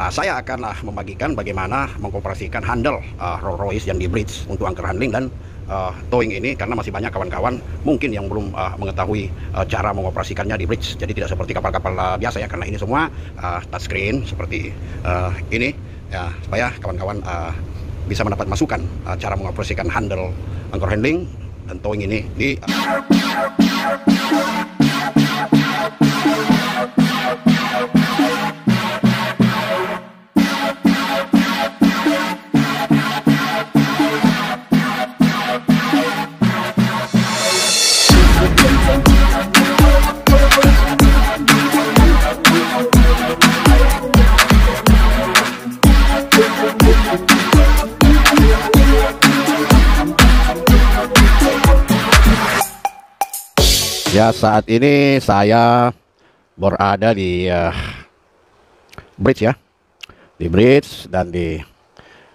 uh, saya akan uh, membagikan bagaimana mengoperasikan handle uh, Rolls Royce yang di bridge untuk angker handling dan uh, towing ini karena masih banyak kawan-kawan mungkin yang belum uh, mengetahui uh, cara mengoperasikannya di bridge jadi tidak seperti kapal-kapal uh, biasa ya karena ini semua uh, touchscreen seperti uh, ini ya supaya kawan-kawan uh, bisa mendapat masukan uh, cara mengoperasikan handle angker handling dan towing ini di uh, Ya saat ini saya berada di uh, bridge ya, di bridge dan di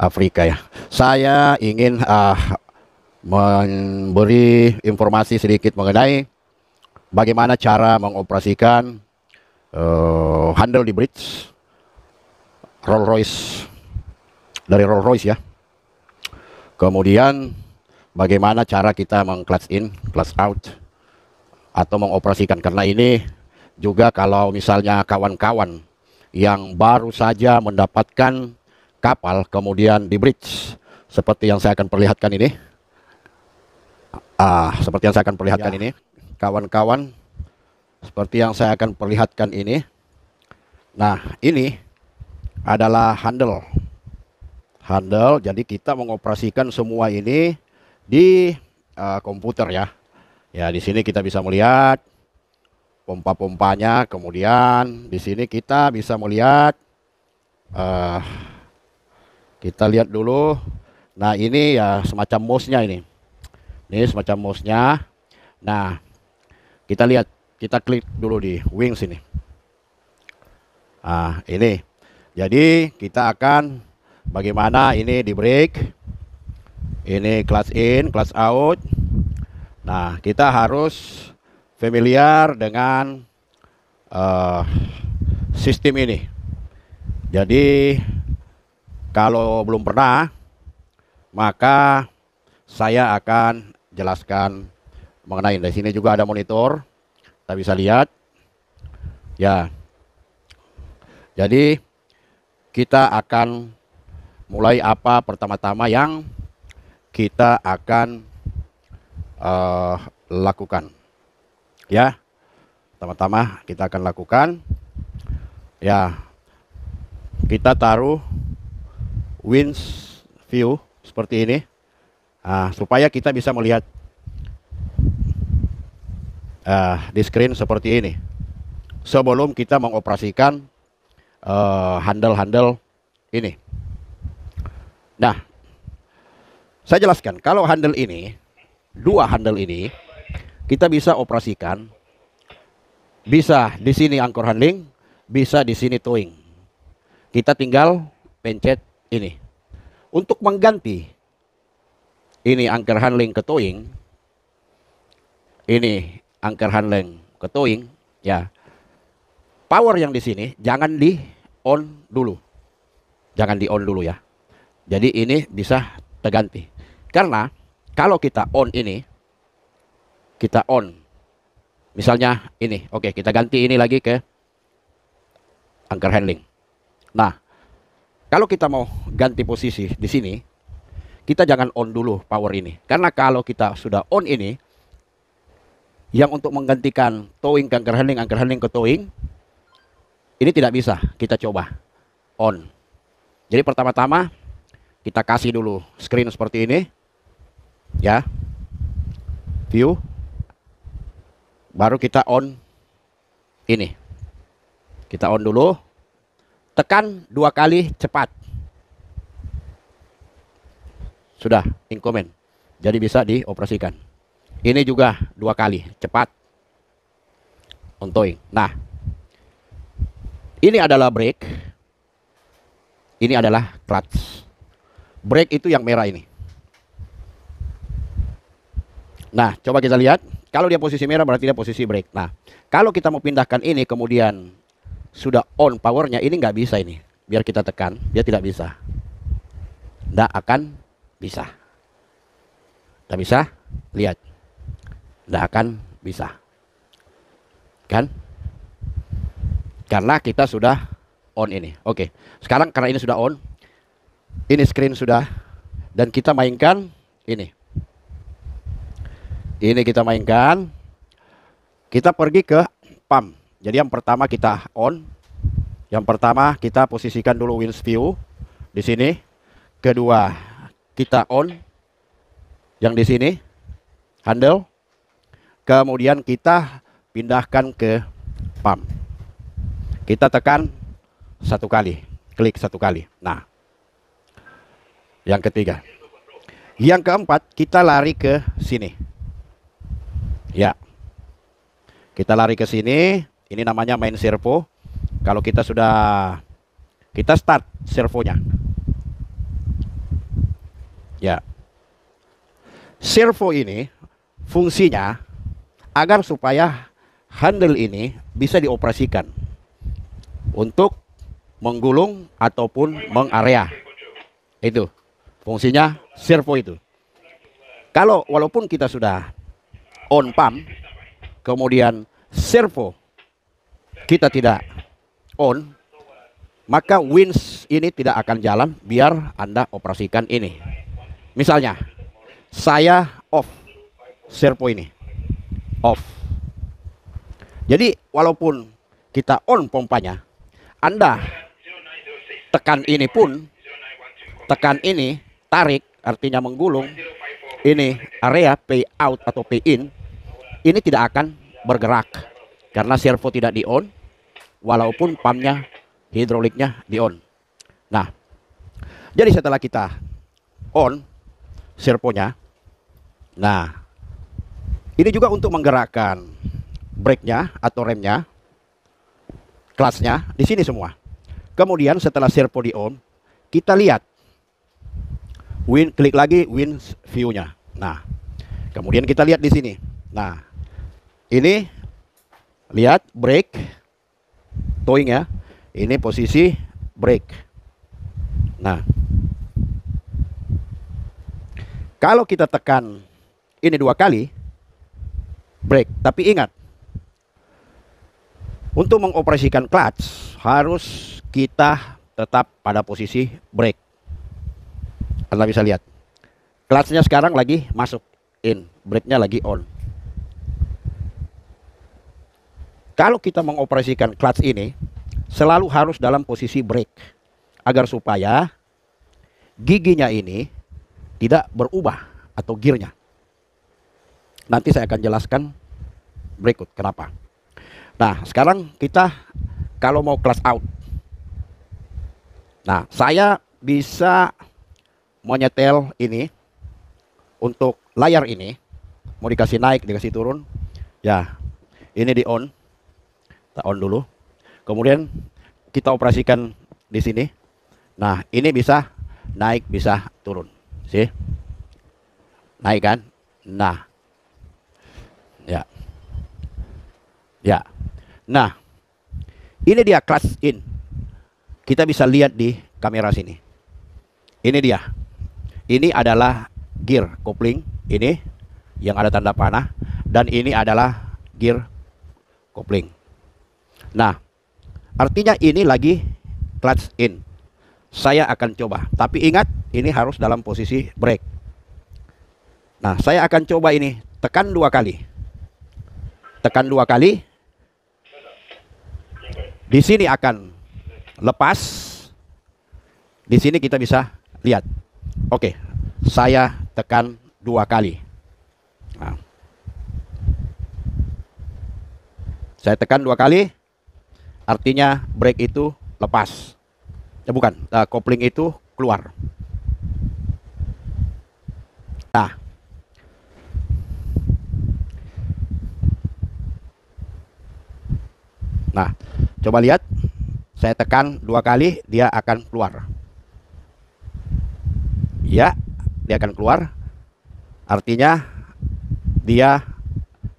Afrika ya. Saya ingin uh, memberi informasi sedikit mengenai bagaimana cara mengoperasikan uh, handle di bridge Rolls Royce dari Rolls Royce ya. Kemudian bagaimana cara kita meng-clutch in, clutch out atau mengoperasikan karena ini juga kalau misalnya kawan-kawan yang baru saja mendapatkan kapal kemudian di bridge seperti yang saya akan perlihatkan ini ah seperti yang saya akan perlihatkan ya. ini kawan-kawan seperti yang saya akan perlihatkan ini nah ini adalah handle handle jadi kita mengoperasikan semua ini di uh, komputer ya Ya, di sini kita bisa melihat pompa-pompanya. Kemudian di sini kita bisa melihat uh, kita lihat dulu. Nah, ini ya semacam mouse-nya ini. Ini semacam mouse-nya. Nah, kita lihat, kita klik dulu di wings ini. Ah, ini. Jadi, kita akan bagaimana ini di break. Ini class in, class out. Nah, kita harus familiar dengan uh, sistem ini. Jadi, kalau belum pernah, maka saya akan jelaskan mengenai. Di sini juga ada monitor, kita bisa lihat. Ya, jadi kita akan mulai apa pertama-tama yang kita akan uh, lakukan. Ya, pertama-tama kita akan lakukan. Ya, kita taruh winds view seperti ini, uh, supaya kita bisa melihat uh, di screen seperti ini. Sebelum kita mengoperasikan eh, handle-handle uh, ini. Nah, saya jelaskan kalau handle ini dua handle ini kita bisa operasikan bisa di sini angkor handling bisa di sini towing kita tinggal pencet ini untuk mengganti ini angker handling ke towing ini angker handling ke towing ya power yang di sini jangan di on dulu jangan di on dulu ya jadi ini bisa terganti karena kalau kita on ini, kita on. Misalnya ini, oke kita ganti ini lagi ke anchor handling. Nah, kalau kita mau ganti posisi di sini, kita jangan on dulu power ini. Karena kalau kita sudah on ini, yang untuk menggantikan towing ke anchor handling, anchor handling ke towing, ini tidak bisa. Kita coba on. Jadi pertama-tama kita kasih dulu screen seperti ini ya view baru kita on ini kita on dulu tekan dua kali cepat sudah incumbent jadi bisa dioperasikan ini juga dua kali cepat on towing nah ini adalah brake ini adalah clutch brake itu yang merah ini Nah, coba kita lihat. Kalau dia posisi merah berarti dia posisi break. Nah, kalau kita mau pindahkan ini kemudian sudah on powernya, ini nggak bisa ini. Biar kita tekan, dia tidak bisa. Nggak akan bisa. Nggak bisa, lihat. Nggak akan bisa. Kan? Karena kita sudah on ini. Oke, sekarang karena ini sudah on, ini screen sudah, dan kita mainkan ini ini kita mainkan kita pergi ke pump jadi yang pertama kita on yang pertama kita posisikan dulu wheels view di sini kedua kita on yang di sini handle kemudian kita pindahkan ke pump kita tekan satu kali klik satu kali nah yang ketiga yang keempat kita lari ke sini Ya. Kita lari ke sini. Ini namanya main servo. Kalau kita sudah kita start servonya. Ya. Servo ini fungsinya agar supaya handle ini bisa dioperasikan untuk menggulung ataupun mengarea. Itu fungsinya servo itu. Kalau walaupun kita sudah on pump, kemudian servo kita tidak on, maka winch ini tidak akan jalan biar Anda operasikan ini. Misalnya, saya off servo ini. Off. Jadi, walaupun kita on pompanya, Anda tekan ini pun, tekan ini, tarik, artinya menggulung, ini area pay out atau pay in ini tidak akan bergerak karena servo tidak di on walaupun pumpnya hidroliknya di on. Nah, jadi setelah kita on servonya, nah ini juga untuk menggerakkan brake-nya atau remnya, kelasnya di sini semua. Kemudian setelah servo di on, kita lihat win klik lagi win view-nya. Nah, kemudian kita lihat di sini. Nah, ini lihat break towing ya. Ini posisi break. Nah, kalau kita tekan ini dua kali break, tapi ingat untuk mengoperasikan clutch harus kita tetap pada posisi break. Anda bisa lihat. Clutchnya sekarang lagi masuk in, brake-nya lagi on. Kalau kita mengoperasikan clutch ini, selalu harus dalam posisi break agar supaya giginya ini tidak berubah atau gearnya. Nanti saya akan jelaskan berikut kenapa. Nah, sekarang kita kalau mau kelas out. Nah, saya bisa mau nyetel ini untuk layar ini mau dikasih naik dikasih turun ya ini di on kita on dulu kemudian kita operasikan di sini nah ini bisa naik bisa turun sih naik kan nah ya ya nah ini dia class in kita bisa lihat di kamera sini ini dia ini adalah gear kopling ini yang ada tanda panah dan ini adalah gear kopling. Nah, artinya ini lagi clutch in. Saya akan coba, tapi ingat ini harus dalam posisi brake. Nah, saya akan coba ini tekan dua kali. Tekan dua kali. Di sini akan lepas. Di sini kita bisa lihat. Oke, okay, saya tekan dua kali. Nah. Saya tekan dua kali, artinya break itu lepas. Ya bukan, uh, kopling itu keluar. Nah, nah, coba lihat, saya tekan dua kali, dia akan keluar ya dia akan keluar. Artinya dia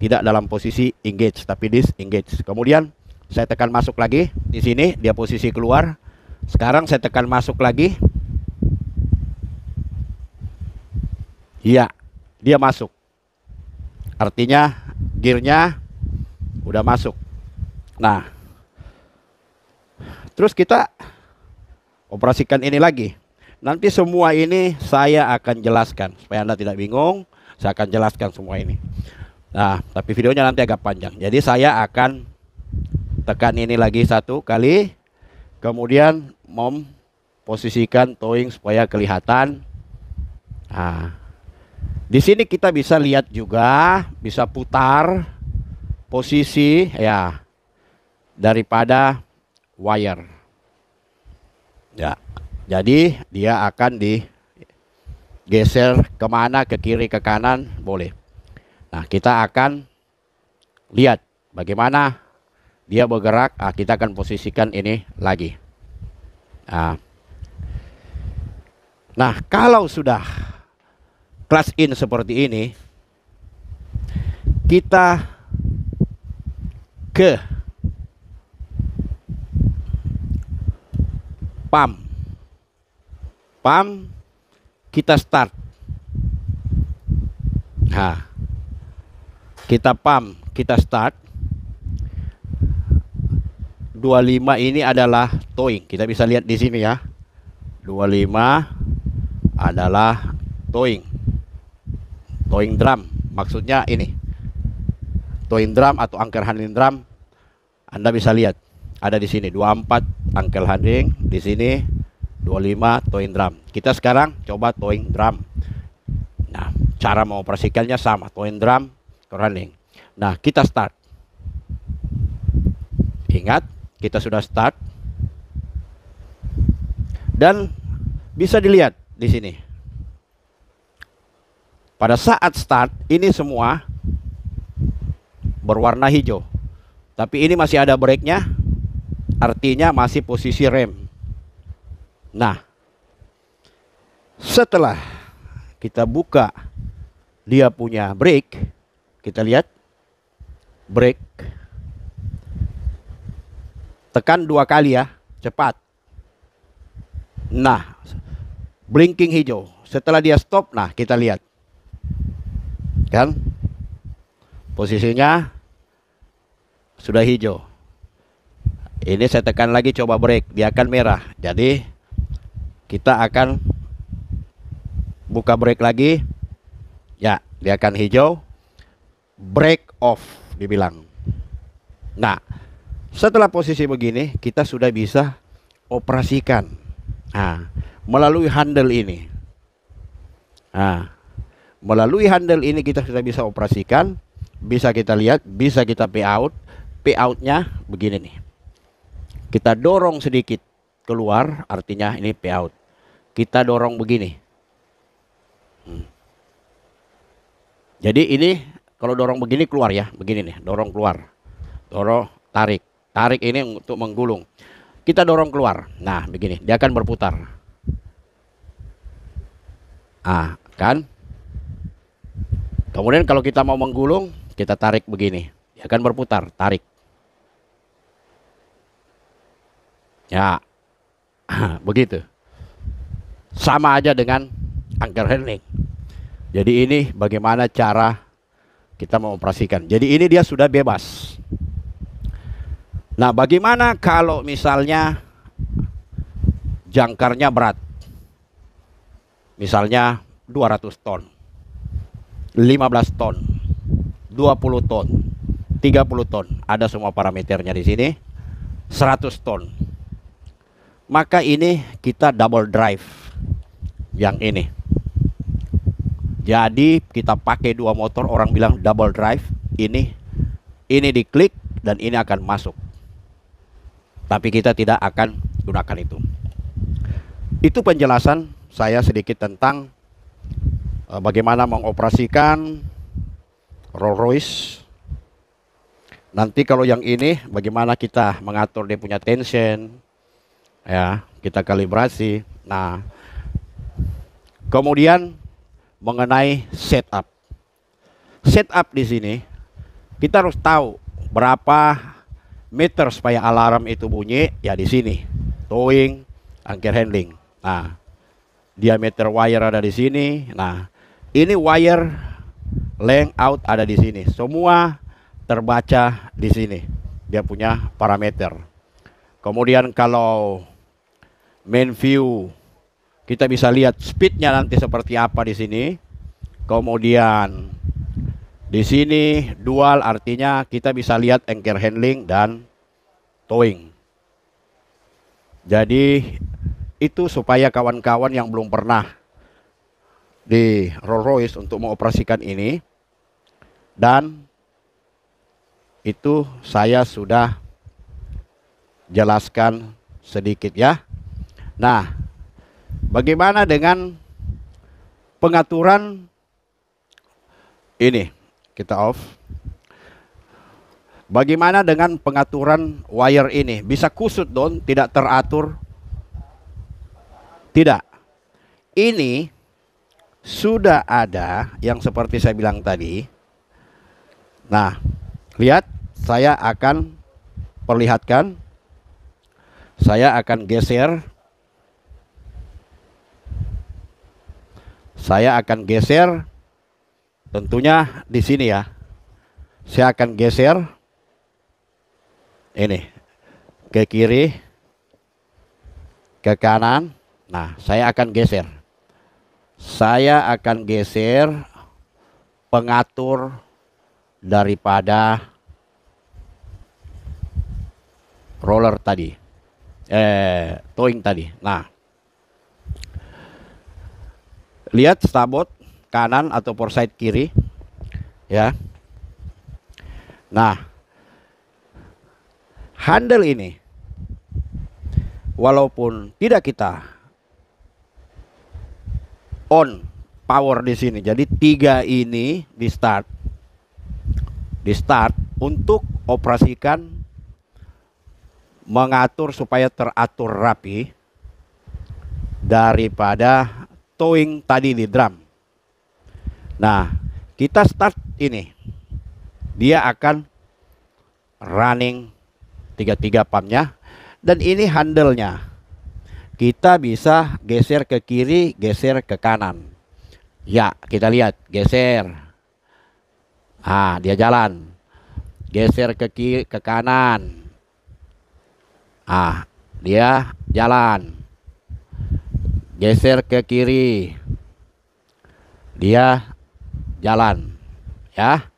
tidak dalam posisi engage tapi disengage. Kemudian saya tekan masuk lagi di sini dia posisi keluar. Sekarang saya tekan masuk lagi. Iya, dia masuk. Artinya gearnya udah masuk. Nah, terus kita operasikan ini lagi. Nanti semua ini saya akan jelaskan supaya Anda tidak bingung, saya akan jelaskan semua ini. Nah, tapi videonya nanti agak panjang. Jadi saya akan tekan ini lagi satu kali. Kemudian mom posisikan towing supaya kelihatan. Nah, di sini kita bisa lihat juga, bisa putar posisi ya daripada wire. Ya. Jadi dia akan digeser kemana ke kiri ke kanan boleh. Nah kita akan lihat bagaimana dia bergerak. Nah, kita akan posisikan ini lagi. Nah, nah kalau sudah class in seperti ini, kita ke pump pam kita start nah kita pam kita start 25 ini adalah towing kita bisa lihat di sini ya 25 adalah towing towing drum maksudnya ini towing drum atau angker handling drum Anda bisa lihat ada di sini 24 angkel handling di sini 25 towing drum. Kita sekarang coba towing drum. Nah, cara mengoperasikannya sama, towing drum running. Nah, kita start. Ingat, kita sudah start. Dan bisa dilihat di sini. Pada saat start, ini semua berwarna hijau. Tapi ini masih ada breaknya, artinya masih posisi rem. Nah, setelah kita buka dia punya break, kita lihat break. Tekan dua kali ya, cepat. Nah, blinking hijau. Setelah dia stop, nah kita lihat. Kan? Posisinya sudah hijau. Ini saya tekan lagi coba break, dia akan merah. Jadi kita akan buka break lagi. Ya, dia akan hijau. Break off dibilang. Nah, setelah posisi begini kita sudah bisa operasikan. Nah, melalui handle ini. Nah, melalui handle ini kita sudah bisa operasikan, bisa kita lihat, bisa kita pay out. Pay outnya begini nih. Kita dorong sedikit keluar, artinya ini pay out kita dorong begini. Hmm. Jadi ini kalau dorong begini keluar ya, begini nih, dorong keluar. Dorong, tarik. Tarik ini untuk menggulung. Kita dorong keluar. Nah, begini, dia akan berputar. Ah, kan? Kemudian kalau kita mau menggulung, kita tarik begini. Dia akan berputar, tarik. Ya, begitu sama aja dengan angker handling. Jadi ini bagaimana cara kita mengoperasikan. Jadi ini dia sudah bebas. Nah, bagaimana kalau misalnya jangkarnya berat? Misalnya 200 ton, 15 ton, 20 ton, 30 ton. Ada semua parameternya di sini. 100 ton. Maka ini kita double drive yang ini. Jadi kita pakai dua motor, orang bilang double drive. Ini ini diklik dan ini akan masuk. Tapi kita tidak akan gunakan itu. Itu penjelasan saya sedikit tentang eh, bagaimana mengoperasikan Rolls-Royce. Nanti kalau yang ini bagaimana kita mengatur dia punya tension ya, kita kalibrasi. Nah, Kemudian mengenai setup. Setup di sini kita harus tahu berapa meter supaya alarm itu bunyi ya di sini. Towing, anchor handling. Nah, diameter wire ada di sini. Nah, ini wire length out ada di sini. Semua terbaca di sini. Dia punya parameter. Kemudian kalau main view kita bisa lihat speednya nanti seperti apa di sini. Kemudian di sini dual artinya kita bisa lihat anchor handling dan towing. Jadi itu supaya kawan-kawan yang belum pernah di Rolls Royce untuk mengoperasikan ini dan itu saya sudah jelaskan sedikit ya. Nah, Bagaimana dengan pengaturan ini? Kita off. Bagaimana dengan pengaturan wire ini? Bisa kusut don? tidak teratur? Tidak. Ini sudah ada yang seperti saya bilang tadi. Nah, lihat saya akan perlihatkan. Saya akan geser Saya akan geser tentunya di sini ya. Saya akan geser ini ke kiri, ke kanan. Nah, saya akan geser. Saya akan geser pengatur daripada roller tadi. Eh, towing tadi. Nah, lihat stabot kanan atau port kiri ya nah handle ini walaupun tidak kita on power di sini jadi tiga ini di start di start untuk operasikan mengatur supaya teratur rapi daripada towing tadi di drum. Nah, kita start ini. Dia akan running tiga-tiga pumpnya. Dan ini handle-nya. Kita bisa geser ke kiri, geser ke kanan. Ya, kita lihat. Geser. Ah, dia jalan. Geser ke kiri, ke kanan. Ah, dia jalan geser ke kiri dia jalan ya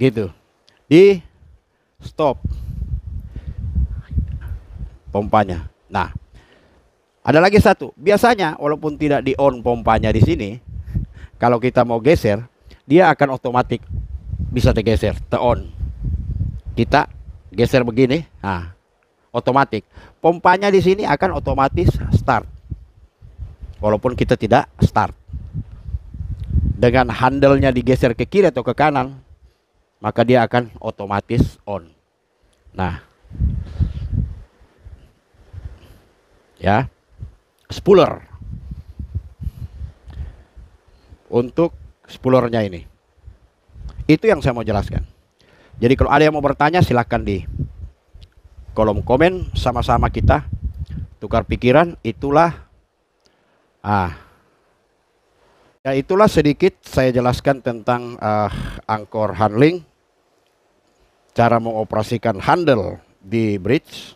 gitu di stop pompanya nah ada lagi satu biasanya walaupun tidak di on pompanya di sini kalau kita mau geser dia akan otomatis bisa digeser te on kita geser begini nah otomatis pompanya di sini akan otomatis start walaupun kita tidak start. Dengan handle-nya digeser ke kiri atau ke kanan, maka dia akan otomatis on. Nah, ya, spooler untuk spoolernya ini. Itu yang saya mau jelaskan. Jadi kalau ada yang mau bertanya silahkan di kolom komen sama-sama kita tukar pikiran itulah Ah, ya itulah sedikit saya jelaskan tentang uh, angkor handling, cara mengoperasikan handle di bridge,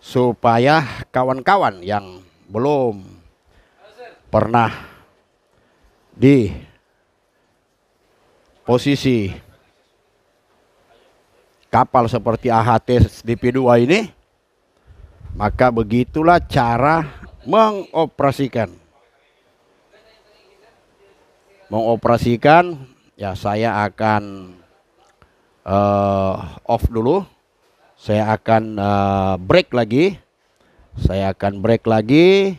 supaya kawan-kawan yang belum pernah di posisi kapal seperti AHT DP2 ini, maka begitulah cara mengoperasikan. Mengoperasikan ya saya akan uh, off dulu. Saya akan uh, break lagi. Saya akan break lagi.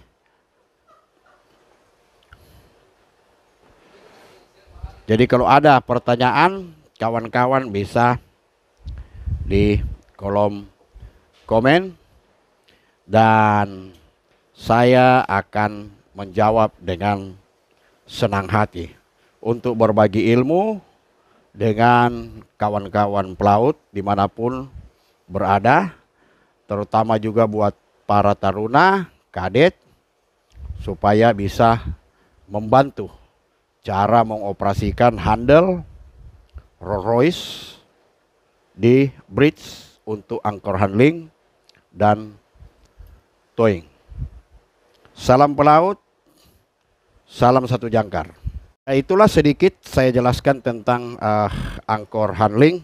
Jadi kalau ada pertanyaan, kawan-kawan bisa di kolom komen dan saya akan menjawab dengan senang hati untuk berbagi ilmu dengan kawan-kawan pelaut dimanapun berada, terutama juga buat para taruna, kadet, supaya bisa membantu cara mengoperasikan handle Rolls Royce di bridge untuk anchor handling dan towing. Salam pelaut, salam satu jangkar. Nah, itulah sedikit saya jelaskan tentang uh, angkor handling,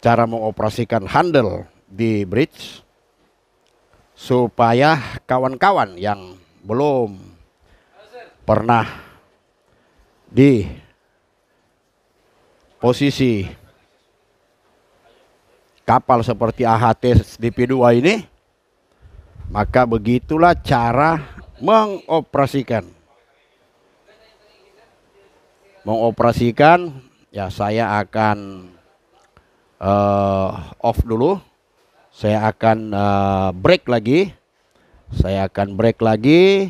cara mengoperasikan handle di bridge, supaya kawan-kawan yang belum pernah di posisi kapal seperti AHT DP2 ini maka begitulah cara mengoperasikan. Mengoperasikan ya saya akan uh, off dulu. Saya akan uh, break lagi. Saya akan break lagi.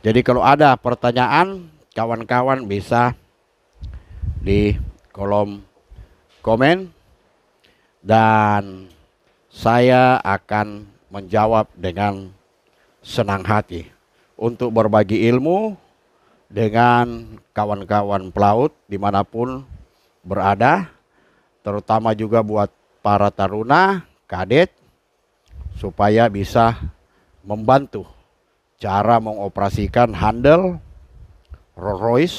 Jadi kalau ada pertanyaan, kawan-kawan bisa di kolom komen dan saya akan menjawab dengan senang hati untuk berbagi ilmu dengan kawan-kawan pelaut dimanapun berada, terutama juga buat para taruna, kadet, supaya bisa membantu cara mengoperasikan handle Rolls Royce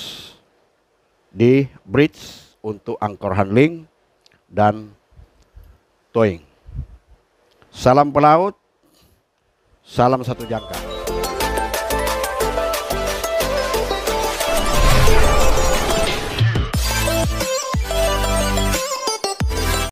di bridge untuk angkor handling dan Toing. Salam pelaut, salam satu jangka.